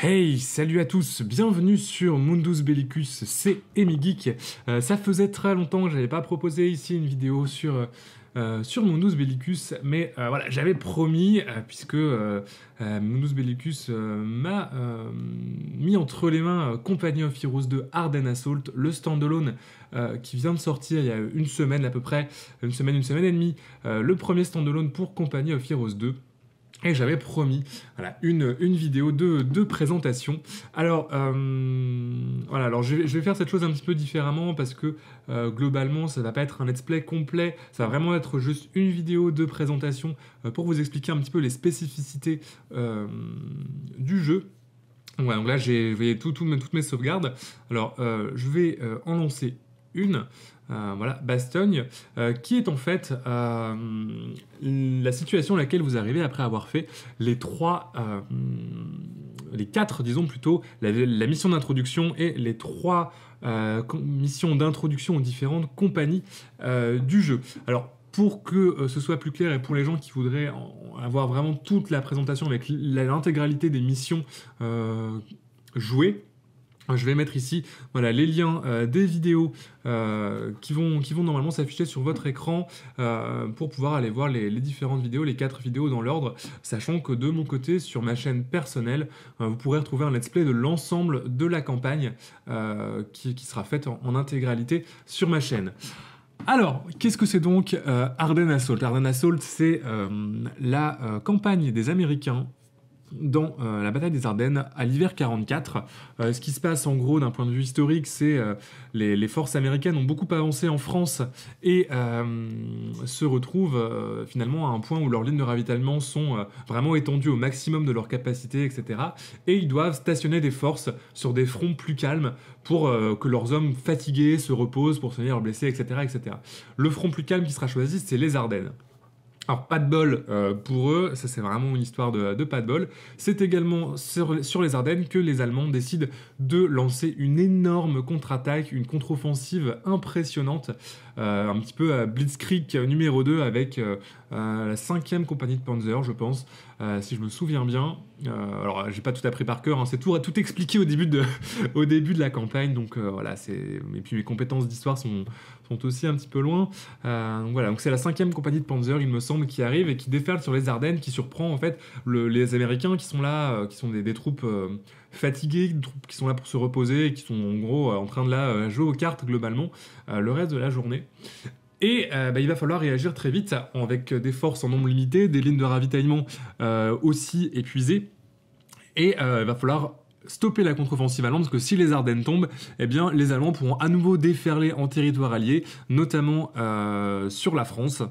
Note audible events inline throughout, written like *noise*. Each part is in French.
Hey, salut à tous, bienvenue sur Mundus Bellicus, c'est Emigeek. Euh, ça faisait très longtemps que n'avais pas proposé ici une vidéo sur, euh, euh, sur Mundus Bellicus, mais voilà, j'avais promis, puisque Mundus Bellicus m'a mis entre les mains compagnie of Heroes 2 Arden Assault, le standalone qui vient de sortir il y a une semaine à peu près, une semaine, une semaine et demie, le premier standalone pour Company of Heroes 2. Et j'avais promis voilà, une, une vidéo de, présentation. Alors, euh, voilà, alors je, vais faire cette chose un petit peu différemment parce que euh, globalement, ça ne va pas être un let's play complet. Ça va vraiment être juste une vidéo de présentation euh, pour vous expliquer un petit peu les spécificités du jeu. donc là, j'ai tout, tout, toutes mes sauvegardes. Alors, je vais en lancer une, euh, voilà, Bastogne, euh, qui est en fait euh, la situation à laquelle vous arrivez après avoir fait les trois, les quatre, disons plutôt, la mission d'introduction et les trois missions d'introduction aux différentes compagnies du jeu. Alors, pour que ce soit plus clair et pour les gens qui voudraient avoir vraiment toute la présentation avec l'intégralité des missions jouées, je vais mettre ici voilà, les liens euh, des vidéos euh, qui, vont, qui vont normalement s'afficher sur votre écran euh, pour pouvoir aller voir les, différentes vidéos, les quatre vidéos dans l'ordre, sachant que de mon côté, sur ma chaîne personnelle, vous pourrez retrouver un let's play de l'ensemble de la campagne qui, sera faite en, intégralité sur ma chaîne. Alors, qu'est-ce que c'est donc Arden Assault Arden Assault, c'est la campagne des Américains dans euh, la bataille des Ardennes à l'hiver 44. Euh, ce qui se passe en gros d'un point de vue historique, c'est euh, les, forces américaines ont beaucoup avancé en France et se retrouvent finalement à un point où leurs lignes de ravitaillement sont vraiment étendues au maximum de leur capacité, etc. Et ils doivent stationner des forces sur des fronts plus calmes pour que leurs hommes fatigués se reposent pour soigner leurs blessés, etc., etc. Le front plus calme qui sera choisi, c'est les Ardennes. Alors, pas de bol euh, pour eux, ça c'est vraiment une histoire de, pas de bol. C'est également sur, les Ardennes que les Allemands décident de lancer une énorme contre-attaque, une contre-offensive impressionnante, euh, un petit peu à Blitzkrieg numéro 2 avec euh, la 5 compagnie de Panzer, je pense, euh, si je me souviens bien. Euh, alors, j'ai pas tout appris par cœur, hein, c'est tout, tout expliqué au début de, *laughs* au début de la campagne, donc euh, voilà, c'est. Et puis mes compétences d'histoire sont, sont aussi un petit peu loin. donc voilà, donc c'est la cinquième compagnie de Panzer, il me semble, qui arrive et qui déferle sur les Ardennes, qui surprend en fait les Américains qui sont là, qui sont des, troupes fatiguées, des troupes qui sont là pour se reposer, qui sont en gros en train de là jouer aux cartes globalement le reste de la journée. Et euh, bah, il va falloir réagir très vite avec des forces en nombre limité, des lignes de ravitaillement euh, aussi épuisées. Et euh, il va falloir stopper la contre-offensive allemande parce que si les Ardennes tombent, eh bien les Allemands pourront à nouveau déferler en territoire allié, notamment sur la France.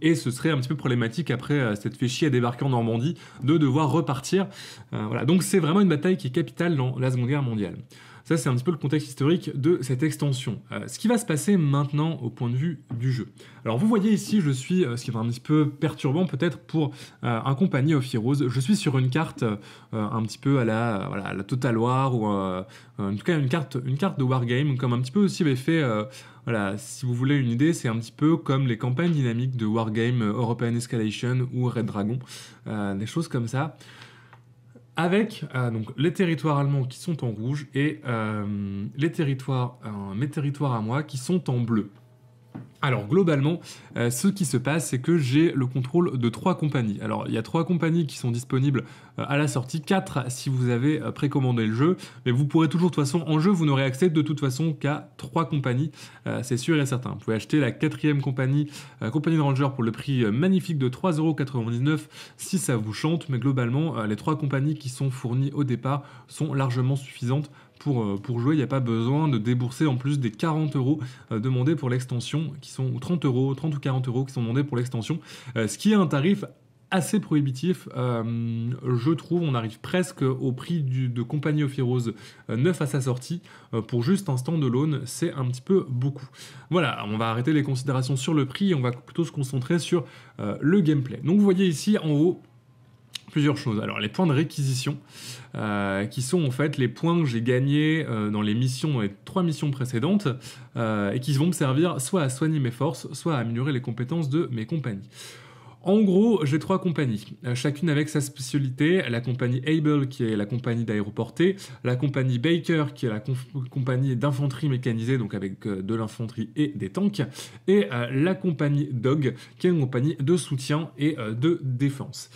et ce serait un petit peu problématique après cette féchie à débarquer en Normandie de devoir repartir. voilà. Donc c'est vraiment une bataille qui est capitale dans la Seconde Guerre mondiale. Ça, c'est un petit peu le contexte historique de cette extension. Euh, ce qui va se passer maintenant au point de vue du jeu. Alors, vous voyez ici, je suis, euh, ce qui est un petit peu perturbant peut-être pour un euh, compagnie of Heroes, je suis sur une carte un petit peu à la, la Total War ou en tout cas une carte, une carte de wargame, comme un petit peu aussi l'effet, Voilà, si vous voulez une idée, c'est un petit peu comme les campagnes dynamiques de Wargame, European Escalation ou Red Dragon, des choses comme ça avec euh, les territoires allemands qui sont en rouge et euh, les territoires, euh, mes territoires à moi qui sont en bleu alors globalement, euh, ce qui se passe, c'est que j'ai le contrôle de trois compagnies. Alors il y a trois compagnies qui sont disponibles euh, à la sortie, quatre si vous avez euh, précommandé le jeu, mais vous pourrez toujours de toute façon en jeu, vous n'aurez accès de toute façon qu'à trois compagnies, c'est sûr et certain. Vous pouvez acheter la quatrième compagnie, compagnie de Ranger pour le prix magnifique de 3,99€ si ça vous chante, mais globalement les trois compagnies qui sont fournies au départ sont largement suffisantes euh, pour, jouer. Il n'y a pas besoin de débourser en plus des 40 euros euh, demandés pour l'extension, qui sont 30 euros, 30 ou 40 euros qui sont demandés pour l'extension, euh, ce qui est un tarif assez prohibitif, je trouve. On arrive presque au prix de Compagnie of Heroes 9 à sa sortie. pour juste un stand alone, c'est un petit peu beaucoup. Voilà, on va arrêter les considérations sur le prix et on va plutôt se concentrer sur le gameplay. Donc vous voyez ici en haut plusieurs choses. Alors les points de réquisition, euh, qui sont en fait les points que j'ai gagnés euh, dans les missions, et trois missions précédentes, euh, et qui vont me servir soit à soigner mes forces, soit à améliorer les compétences de mes compagnies. En gros, j'ai trois compagnies, euh, chacune avec sa spécialité. La compagnie Able, qui est la compagnie d'aéroportée, la compagnie Baker, qui est la compagnie d'infanterie mécanisée, donc avec euh, de l'infanterie et des tanks, et euh, la compagnie Dog, qui est une compagnie de soutien et de défense.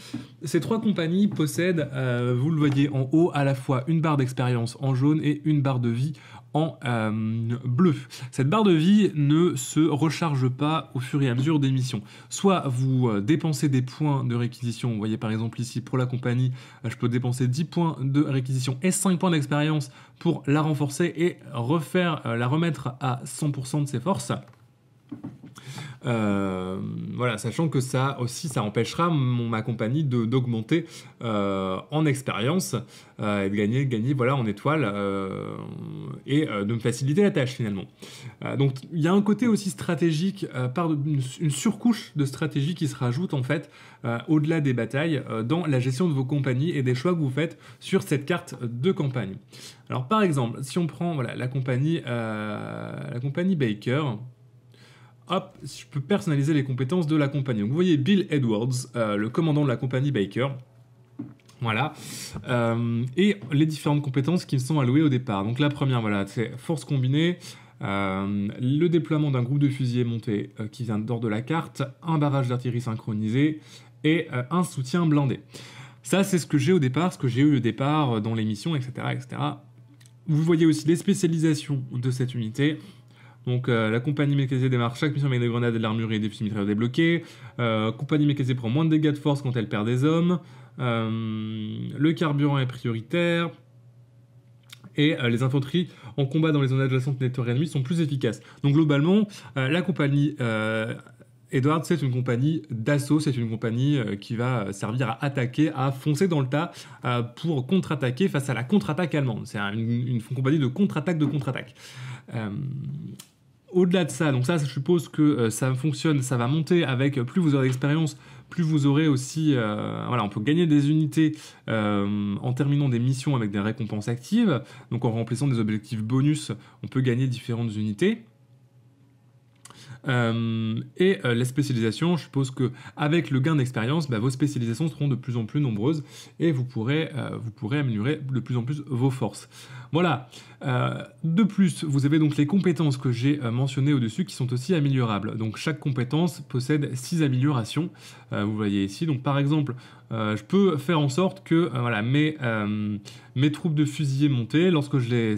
Ces trois compagnies possèdent, vous le voyez en haut, à la fois une barre d'expérience en jaune et une barre de vie en euh, bleu. Cette barre de vie ne se recharge pas au fur et à mesure des missions. Soit vous euh, dépensez des points de réquisition, vous voyez par exemple ici pour la compagnie, euh, je peux dépenser 10 points de réquisition et 5 points d'expérience pour la renforcer et refaire, la remettre à 100% de ses forces. Euh, voilà, sachant que ça aussi, ça empêchera ma compagnie d'augmenter euh, en expérience euh, et de gagner, gagner voilà, en étoile et de me faciliter la tâche finalement. donc il y a un côté aussi stratégique, par une, surcouche de stratégie qui se rajoute en fait au-delà des batailles dans la gestion de vos compagnies et des choix que vous faites sur cette carte de campagne. Alors par exemple, si on prend voilà, la compagnie, la compagnie Baker, hop, je peux personnaliser les compétences de la compagnie. Donc vous voyez Bill Edwards, euh, le commandant de la compagnie Baker. Voilà. Euh, et les différentes compétences qui me sont allouées au départ. Donc la première, voilà, c'est force combinée. Euh, le déploiement d'un groupe de fusiliers monté qui vient d'or de la carte, un barrage d'artillerie synchronisé et un soutien blindé. Ça, c'est ce que j'ai au départ, ce que j'ai eu au départ dans les missions, etc., etc. Vous voyez aussi les spécialisations de cette unité. Donc euh, la compagnie mécanisée démarre chaque mission avec des grenades et de l'armure et des fusils mitrailleurs débloqués. Euh, compagnie mécanisée prend moins de dégâts de force quand elle perd des hommes. Euh, le carburant est prioritaire. Et euh, les infanteries en combat dans les zones adjacentes des territoires ennemis sont plus efficaces. Donc globalement, la compagnie Edward, c'est une compagnie d'assaut, c'est une compagnie qui va servir à attaquer, à foncer dans le tas pour contre-attaquer face à la contre-attaque allemande. C'est une, compagnie de contre-attaque de contre-attaque. Euh, au-delà de ça, donc ça, je suppose que euh, ça fonctionne, ça va monter avec euh, plus vous aurez d'expérience, plus vous aurez aussi, voilà, on peut gagner des unités en terminant des missions avec des récompenses actives. Donc en remplissant des objectifs bonus, on peut gagner différentes unités. Euh, et euh, la spécialisation, je suppose que avec le gain d'expérience, bah, vos spécialisations seront de plus en plus nombreuses et vous pourrez, euh, vous pourrez améliorer de plus en plus vos forces. Voilà. de plus, vous avez donc les compétences que j'ai mentionnées au-dessus qui sont aussi améliorables. Donc chaque compétence possède six améliorations. vous voyez ici. Donc par exemple, euh, je peux faire en sorte que euh, voilà, mes, euh, mes, troupes de fusillés montées, lorsque je les,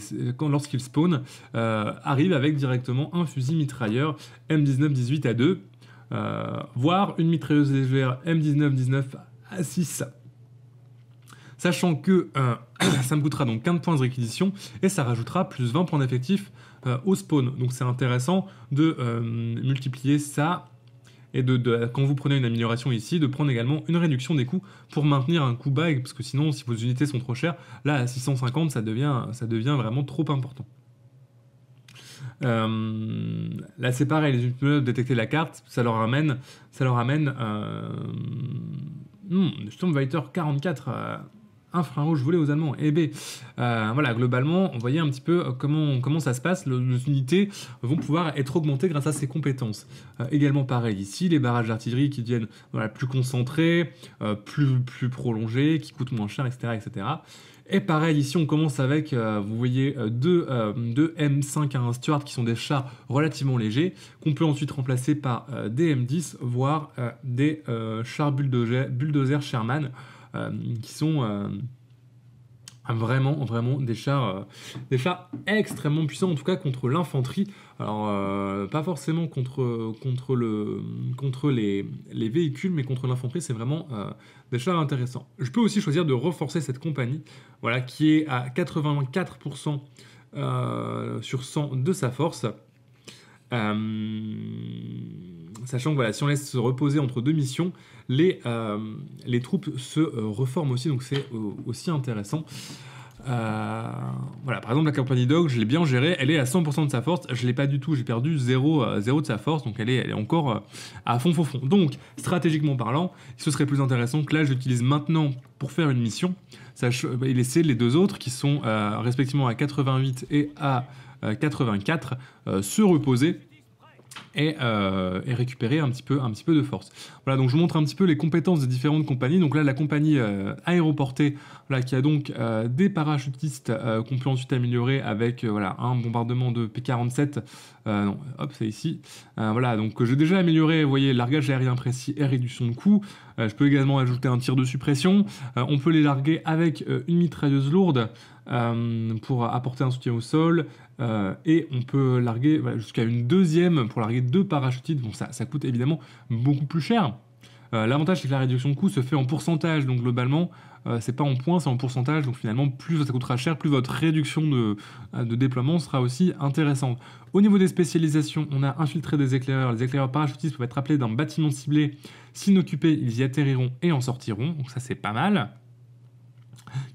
lorsqu'ils spawnent, arrivent avec directement un fusil mitrailleur M19-18 à 2, voire une mitrailleuse légère M19-19 à 6. Sachant que *clears throat* ça me coûtera donc 15 points de réquisition et ça rajoutera plus 20 points d'effectif au spawn. Donc c'est intéressant de multiplier ça et de, quand vous prenez une amélioration ici, de prendre également une réduction des coûts pour maintenir un coût bas, parce que sinon, si vos unités sont trop chères, là, à 650, ça devient, ça devient vraiment trop important. Euh, là, c'est pareil, les de détecter la carte, ça leur amène, ça leur amène, euh, 44. Hmm, un frein rouge volé aux Allemands. Eh bien euh, voilà, globalement, on voyait un petit peu euh, comment, comment ça se passe. Le, les unités vont pouvoir être augmentées grâce à ces compétences. Euh, également pareil ici, les barrages d'artillerie qui deviennent plus concentrés, plus, plus prolongés, qui coûtent moins cher, etc. etc. Et pareil, ici on commence avec, vous voyez, deux, deux M5 à un Stuart qui sont des chars relativement légers, qu'on peut ensuite remplacer par des M10, voire des chars bulldozer Sherman. Euh, qui sont euh, vraiment vraiment des chars euh, des chars extrêmement puissants en tout cas contre l'infanterie alors pas forcément contre contre le contre les, véhicules mais contre l'infanterie c'est vraiment des chars intéressants je peux aussi choisir de renforcer cette compagnie voilà qui est à 84% sur 100 de sa force euh, sachant que voilà, si on laisse se reposer entre deux missions, les, euh, les troupes se euh, reforment aussi, donc c'est aussi intéressant. voilà, par exemple, la compagnie Dog, je l'ai bien gérée, elle est à 100% de sa force, je l'ai pas du tout, j'ai perdu 0, à 0, de sa force, donc elle est, elle est encore à fond, fond, fond. Donc, stratégiquement parlant, ce serait plus intéressant que là, j'utilise maintenant pour faire une mission, bah, et laisser les deux autres qui sont respectivement à 88 et à 84 euh, euh, se reposer euh, et, récupérer un petit, peu, un petit peu de force. Voilà, donc je montre un petit peu les compétences des différentes compagnies. Donc là, la compagnie aéroportée qui a donc euh, des parachutistes euh, qu'on peut ensuite améliorer avec euh, voilà, un bombardement de P-47. non, hop, c'est ici. voilà, donc j'ai déjà amélioré, vous voyez, largage aérien précis et réduction de coût. je peux également ajouter un tir de suppression. on peut les larguer avec une mitrailleuse lourde pour apporter un soutien au sol. et on peut larguer jusqu'à une deuxième pour larguer deux parachutistes. Bon, ça, ça coûte évidemment beaucoup plus cher. L'avantage, c'est que la réduction de coût se fait en pourcentage, donc globalement, euh, c'est pas en points, c'est en pourcentage. Donc finalement, plus ça coûtera cher, plus votre réduction euh, de, déploiement sera aussi intéressante. Au niveau des spécialisations, on a infiltré des éclaireurs. Les éclaireurs parachutistes peuvent être appelés d'un bâtiment ciblé. S'inoccupés, ils y atterriront et en sortiront. Donc ça, c'est pas mal.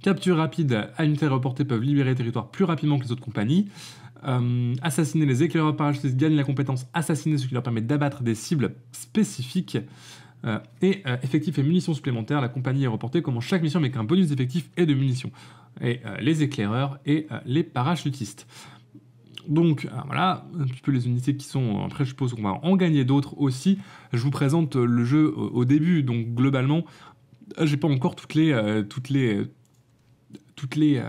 Capture rapide, à terre reportée peuvent libérer les territoires plus rapidement que les autres compagnies. Euh, assassiner les éclaireurs parachutistes gagnent la compétence assassiner, ce qui leur permet d'abattre des cibles spécifiques. Euh, et euh, effectifs et munitions supplémentaires, la compagnie est reportée comme chaque mission avec qu'un bonus d'effectifs et de munitions. Et euh, les éclaireurs et les parachutistes. Donc voilà, un petit peu les unités qui sont... Après je suppose qu'on va en gagner d'autres aussi. Je vous présente le jeu au, au début, donc globalement, j'ai pas encore toutes les... toutes les... toutes les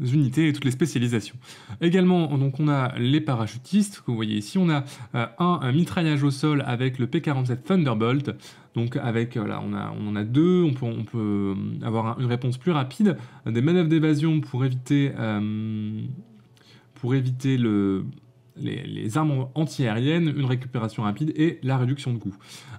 unités et toutes les spécialisations. Également, donc on a les parachutistes, que vous voyez ici, on a euh, un, mitraillage au sol avec le P-47 Thunderbolt, donc avec, euh, là, on, a, on en a deux, on peut, on peut euh, avoir une réponse plus rapide, des manœuvres d'évasion pour éviter... pour éviter le, les, armes anti-aériennes, une récupération rapide et la réduction de coût.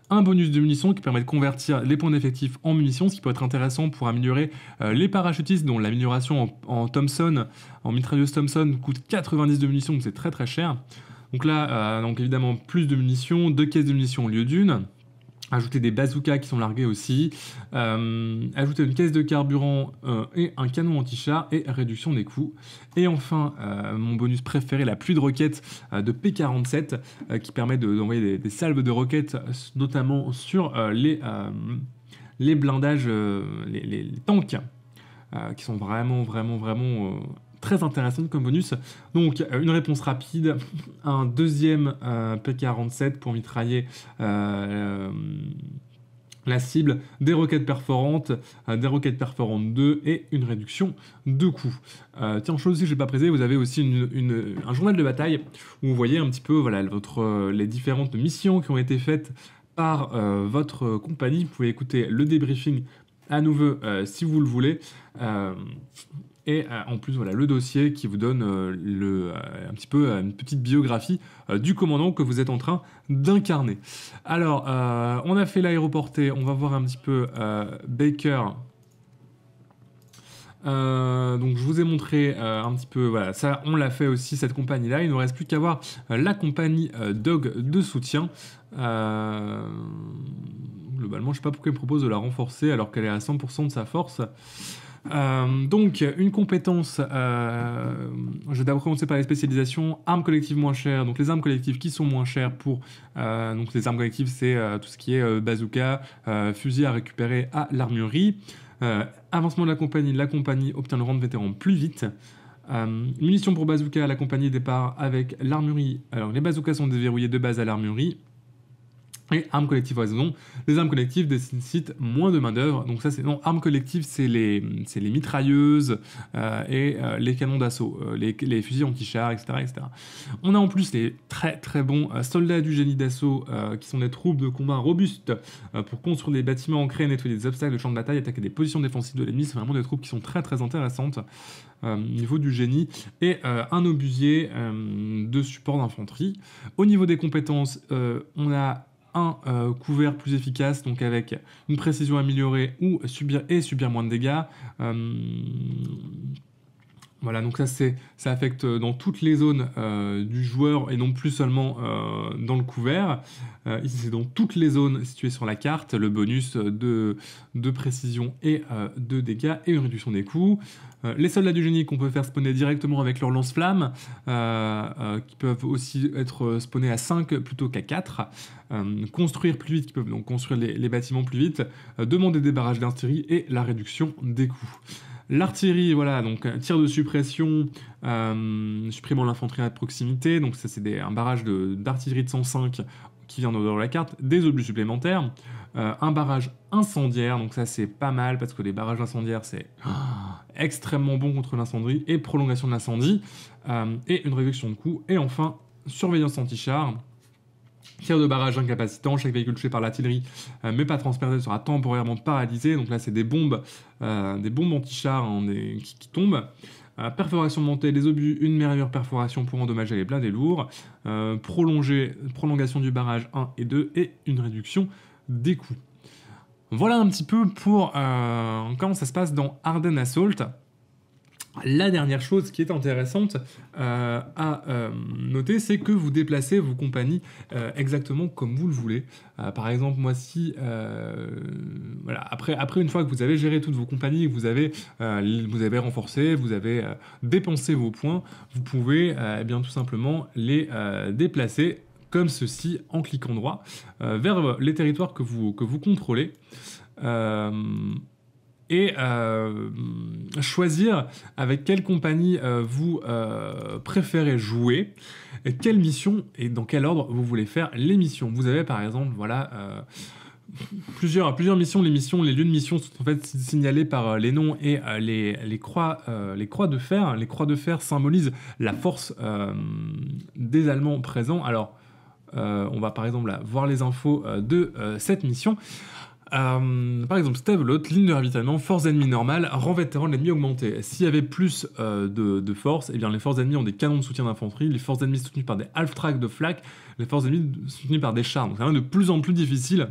Un bonus de munitions qui permet de convertir les points d'effectifs en munitions, ce qui peut être intéressant pour améliorer euh, les parachutistes, dont l'amélioration en, Thompson, en mitrailleuse Thompson, coûte 90 de munitions, donc c'est très très cher. Donc là, euh, donc évidemment, plus de munitions, deux caisses de munitions au lieu d'une. Ajouter des bazookas qui sont largués aussi, euh, ajouter une caisse de carburant euh, et un canon anti-char et réduction des coûts. Et enfin, euh, mon bonus préféré, la pluie de roquettes de P47 qui permet d'envoyer des, salves de roquettes notamment sur les, les blindages, les, tanks qui sont vraiment, vraiment, vraiment très intéressante comme bonus. Donc euh, une réponse rapide, *laughs* un deuxième euh, P47 pour mitrailler euh, la cible, des roquettes perforantes, des roquettes perforantes 2 et une réduction de coût. tiens, chose aussi que j'ai pas présenté vous avez aussi une, un journal de bataille où vous voyez un petit peu voilà, votre, les différentes missions qui ont été faites par votre compagnie. Vous pouvez écouter le débriefing à nouveau si vous le voulez et euh, en plus voilà le dossier qui vous donne euh, le, euh, un petit peu une petite biographie du commandant que vous êtes en train d'incarner. Alors on a fait l'aéroporté, on va voir un petit peu Baker donc je vous ai montré un petit peu, voilà, ça on l'a fait aussi cette compagnie là, il ne nous reste plus qu'à voir la compagnie Dog de soutien. globalement je ne sais pas pourquoi il me propose de la renforcer alors qu'elle est à 100% de sa force. Euh, donc, une compétence, euh, je vais d'abord commencer par les spécialisations, armes collectives moins chères, donc les armes collectives qui sont moins chères pour... Euh, donc les armes collectives, c'est tout ce qui est bazooka, fusil à récupérer à l'armurerie. avancement de la compagnie, la compagnie obtient le rang de vétéran plus vite. munitions pour bazooka, la compagnie départ avec l'armurerie. Alors les bazookas sont déverrouillés de base à l'armurerie et armes collectives raison. Les armes collectives nécessitent moins de main-d'œuvre. Donc ça, c'est non. Armes collectives, c'est les, mitrailleuses euh, et euh, les canons d'assaut, euh, les, fusils anti-char, etc., etc. On a en plus les très très bons soldats du génie d'assaut, qui sont des troupes de combat robustes pour construire des bâtiments ancrés, nettoyer des obstacles, le champ de bataille, attaquer des positions défensives de l'ennemi. C'est vraiment des troupes qui sont très très intéressantes au niveau du génie et un obusier de support d'infanterie. Au niveau des compétences, on a un euh, couvert plus efficace, donc avec une précision améliorée ou subir, et subir moins de dégâts. Euh, voilà, donc ça, ça affecte euh, dans toutes les zones euh, du joueur et non plus seulement euh, dans le couvert. ici, c'est dans toutes les zones situées sur la carte, le bonus de, précision et de dégâts et une réduction des coûts. les soldats du génie qu'on peut faire spawner directement avec leur lance-flamme, qui peuvent aussi être spawnés à 5 plutôt qu'à 4. construire plus vite, qui peuvent donc construire les, les bâtiments plus vite. demander des barrages d'artillerie et la réduction des coûts. L'artillerie, voilà, donc euh, tir de suppression, euh, supprimant l'infanterie à proximité, donc ça c'est un barrage d'artillerie de, 105 qui vient de la carte, des obus supplémentaires, euh, un barrage incendiaire, donc ça c'est pas mal parce que les barrages incendiaires c'est ah, extrêmement bon contre l'incendie et prolongation de l'incendie, et une réduction de coût, et enfin surveillance anti-char, Tir de barrage incapacitant, chaque véhicule touché par l'artillerie euh, mais pas transpercé sera temporairement paralysé. Donc là, c'est des bombes, euh, des bombes anti-chars hein, qui, tombent. Euh, perforation montée les obus, une meilleure perforation pour endommager les blindés lourds. Prolonger, prolongation du barrage 1 et 2 et une réduction des coûts. Voilà un petit peu pour comment ça se passe dans Arden Assault. La dernière chose qui est intéressante euh, à euh, noter, c'est que vous déplacez vos compagnies euh, exactement comme vous le voulez. par exemple, moi, si voilà, après, une fois que vous avez géré toutes vos compagnies, vous avez vous avez renforcé, vous avez dépensé vos points, vous pouvez eh bien tout simplement les déplacer comme ceci en cliquant droit vers les territoires que vous que vous contrôlez et euh, choisir avec quelle compagnie euh, vous euh, préférez jouer, quelle mission et dans quel ordre vous voulez faire les missions. Vous avez par exemple, voilà, plusieurs, plusieurs missions. Les missions, les lieux de mission sont en fait signalés par les noms et les, les, croix, les croix de fer. Les croix de fer symbolisent la force des Allemands présents. Alors, on va par exemple voir les infos de cette mission. Euh, par exemple, steve ligne de ravitaillement, force ennemie normale, rang vétéran de l'ennemi augmenté. S'il y avait plus euh, de, force, eh bien les forces ennemies ont des canons de soutien d'infanterie, les forces ennemies soutenues par des half-tracks de flak, les forces ennemies soutenues par des chars. Donc c'est de plus en plus difficile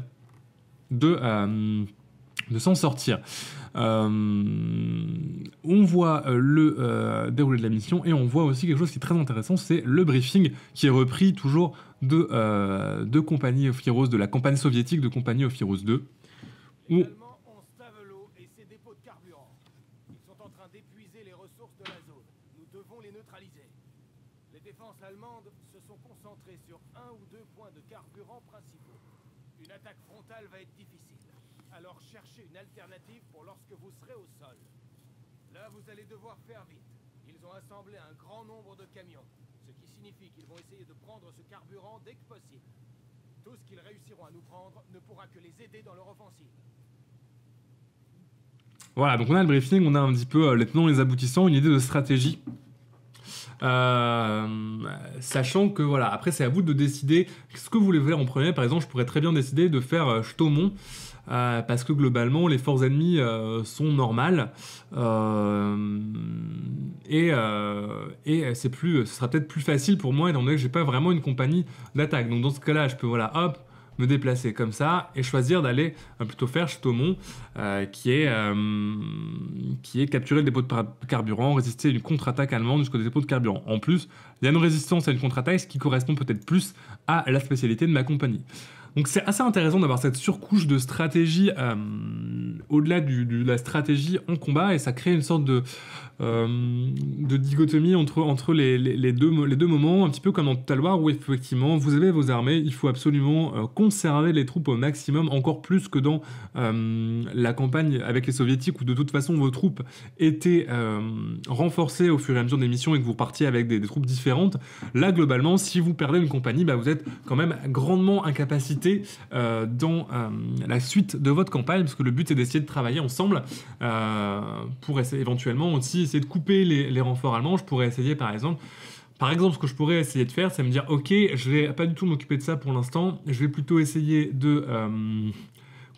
de, euh, s'en sortir. on voit le déroulé de la mission et on voit aussi quelque chose qui est très intéressant, c'est le briefing qui est repris toujours de, de Compagnie of de la campagne soviétique de Compagnie of Heroes 2. Les Allemands ont Stavelo et ses dépôts de carburant. Ils sont en train d'épuiser les ressources de la zone. Nous devons les neutraliser. Les défenses allemandes se sont concentrées sur un ou deux points de carburant principaux. Une attaque frontale va être difficile. Alors cherchez une alternative pour lorsque vous serez au sol. Là, vous allez devoir faire vite. Ils ont assemblé un grand nombre de camions, ce qui signifie qu'ils vont essayer de prendre ce carburant dès que possible. Tout ce qu'ils réussiront à nous prendre ne pourra que les aider dans leur offensive. Voilà, donc on a le briefing, on a un petit peu euh, les tenants, les aboutissants, une idée de stratégie. Euh, sachant que voilà, après c'est à vous de décider ce que vous voulez faire en premier. Par exemple, je pourrais très bien décider de faire Chtomon euh, euh, parce que globalement les forces ennemies euh, sont normales euh, et, ce sera peut-être plus facile pour moi étant donné que n'ai pas vraiment une compagnie d'attaque. Donc dans ce cas-là, je peux voilà hop me déplacer comme ça et choisir d'aller plutôt faire Chetomon qui est qui est capturer le dépôt de carburant, résister à une contre-attaque allemande jusqu'au dépôt de carburant. En plus, il y a une résistance à une contre-attaque, ce qui correspond peut-être plus à la spécialité de ma compagnie. Donc c'est assez intéressant d'avoir cette surcouche de stratégie euh, au-delà de la stratégie en combat et ça crée une sorte de, euh, de dichotomie entre, entre les, les, les, deux, les deux moments, un petit peu comme dans Total où effectivement vous avez vos armées, il faut absolument euh, conserver les troupes au maximum, encore plus que dans euh, la campagne avec les soviétiques, où de toute façon vos troupes étaient renforcées au fur et à mesure des missions et que vous partiez avec des, troupes différentes. Là, globalement, si vous perdez une compagnie, bah, vous êtes quand même grandement incapacité dans la suite de votre campagne, parce que le but est d'essayer de travailler ensemble pour essayer éventuellement aussi essayer de couper les, renforts allemands, je pourrais essayer par exemple. Par exemple, ce que je pourrais essayer de faire, c'est me dire, ok, je vais pas du tout m'occuper de ça pour l'instant, je vais plutôt essayer de euh,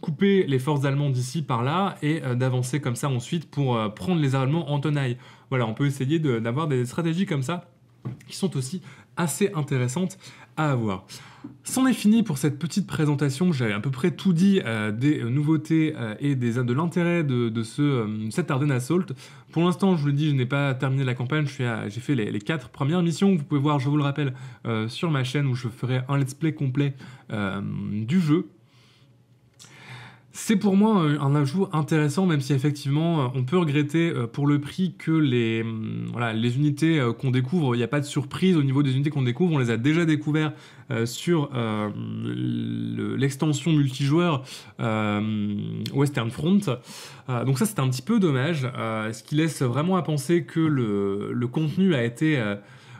couper les forces allemandes d'ici par là et euh, d'avancer comme ça ensuite pour euh, prendre les Allemands en tenaille. Voilà, on peut essayer d'avoir des stratégies comme ça qui sont aussi assez intéressantes à avoir. C'en est fini pour cette petite présentation. J'avais à peu près tout dit euh, des euh, nouveautés euh, et des, de l'intérêt de, ce, cette Ardennes Assault. Pour l'instant, je vous le dis, je n'ai pas terminé la campagne. J'ai fait les, les, quatre premières missions. Vous pouvez voir, je vous le rappelle, sur ma chaîne où je ferai un let's play complet du jeu c'est pour moi un ajout intéressant, même si effectivement euh, on peut regretter euh, pour le prix que les, euh, voilà, les unités qu'on découvre, il n'y a pas de surprise au niveau des unités qu'on découvre, on les a déjà découvertes sur l'extension multijoueur Western Front. donc ça c'est un petit peu dommage, ce qui laisse vraiment à penser que le contenu a été...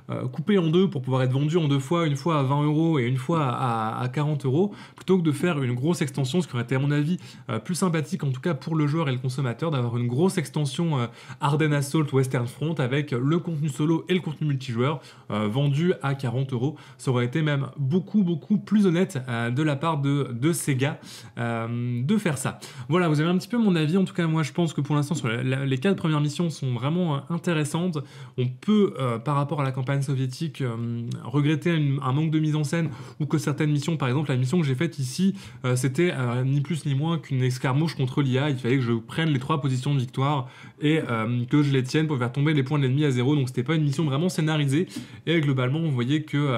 Euh, coupé en deux pour pouvoir être vendu en deux fois, une fois à 20 euros et une fois à, à 40 euros, plutôt que de faire une grosse extension, ce qui aurait été à mon avis euh, plus sympathique en tout cas pour le joueur et le consommateur, d'avoir une grosse extension euh, Arden Assault Western Front avec le contenu solo et le contenu multijoueur vendu à 40 euros. Ça aurait été même beaucoup beaucoup plus honnête de la part de, de Sega de faire ça. Voilà, vous avez un petit peu mon avis. En tout cas, moi je pense que pour l'instant, les quatre premières missions sont vraiment intéressantes. On peut, par rapport à la campagne soviétique euh, regrettait un manque de mise en scène ou que certaines missions, par exemple la mission que j'ai faite ici, euh, c'était euh, ni plus ni moins qu'une escarmouche contre l'IA. Il fallait que je prenne les trois positions de victoire et que je les tienne pour faire tomber les points de l'ennemi à zéro. Donc c'était pas une mission vraiment scénarisée. Et globalement, vous voyez que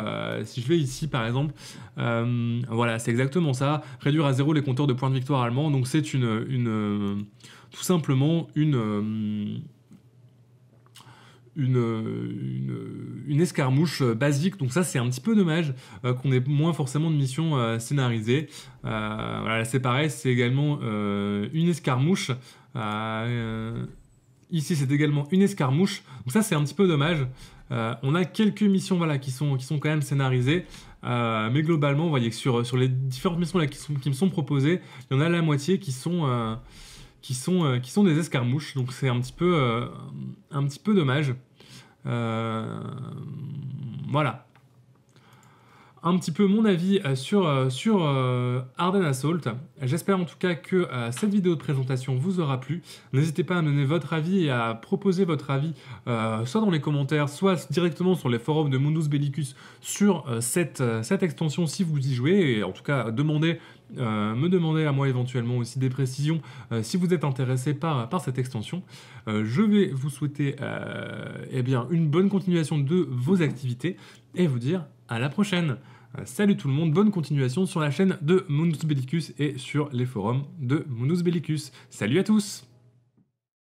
si je vais ici, par exemple, voilà, c'est exactement ça. Réduire à zéro les compteurs de points de victoire allemands. Donc c'est une, une tout simplement une une, une, escarmouche euh, basique. Donc ça, c'est un petit peu dommage euh, qu'on ait moins forcément de missions euh, scénarisées. voilà, c'est pareil, c'est également une escarmouche. ici, c'est également une escarmouche. Donc ça, c'est un petit peu dommage. on a quelques missions voilà, qui, sont, qui sont quand même scénarisées. mais globalement, vous voyez que sur, sur les différentes missions là, qui, sont, qui me sont proposées, il y en a la moitié qui sont, qui sont, qui sont des escarmouches. Donc c'est un, petit peu un petit peu dommage. Euh, voilà. Un petit peu mon avis euh, sur, euh, sur Arden Assault. J'espère en tout cas que cette vidéo de présentation vous aura plu. N'hésitez pas à donner votre avis et à proposer votre avis soit dans les commentaires, soit directement sur les forums de Mundus Bellicus sur cette, cette extension si vous y jouez. Et en tout cas, demandez euh, me demander à moi éventuellement aussi des précisions euh, si vous êtes intéressé par, cette extension. Euh, je vais vous souhaiter eh bien, une bonne continuation de vos activités et vous dire à la prochaine. salut tout le monde, bonne continuation sur la chaîne de Mundus Bellicus et sur les forums de Mundus Bellicus. Salut à tous